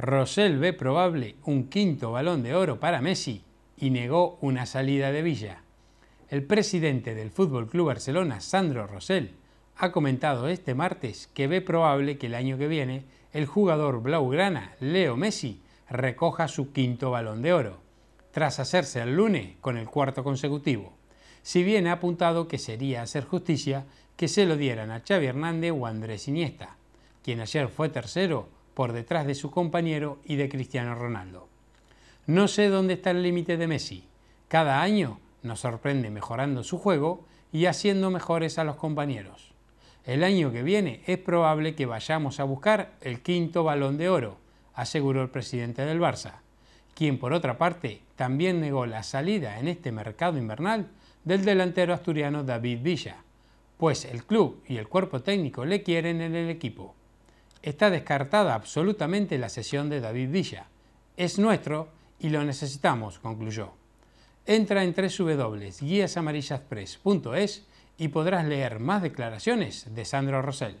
Rosell ve probable un quinto balón de oro para Messi y negó una salida de Villa. El presidente del Fútbol Club Barcelona, Sandro Rosell, ha comentado este martes que ve probable que el año que viene el jugador blaugrana Leo Messi recoja su quinto balón de oro, tras hacerse el lunes con el cuarto consecutivo. Si bien ha apuntado que sería hacer justicia que se lo dieran a Xavi Hernández o Andrés Iniesta, quien ayer fue tercero por detrás de su compañero y de Cristiano Ronaldo. No sé dónde está el límite de Messi. Cada año nos sorprende mejorando su juego y haciendo mejores a los compañeros. El año que viene es probable que vayamos a buscar el quinto balón de oro, aseguró el presidente del Barça, quien por otra parte también negó la salida en este mercado invernal del delantero asturiano David Villa, pues el club y el cuerpo técnico le quieren en el equipo. Está descartada absolutamente la sesión de David Villa. Es nuestro y lo necesitamos, concluyó. Entra en www.guiasamarillaspress.es y podrás leer más declaraciones de Sandro Rosell.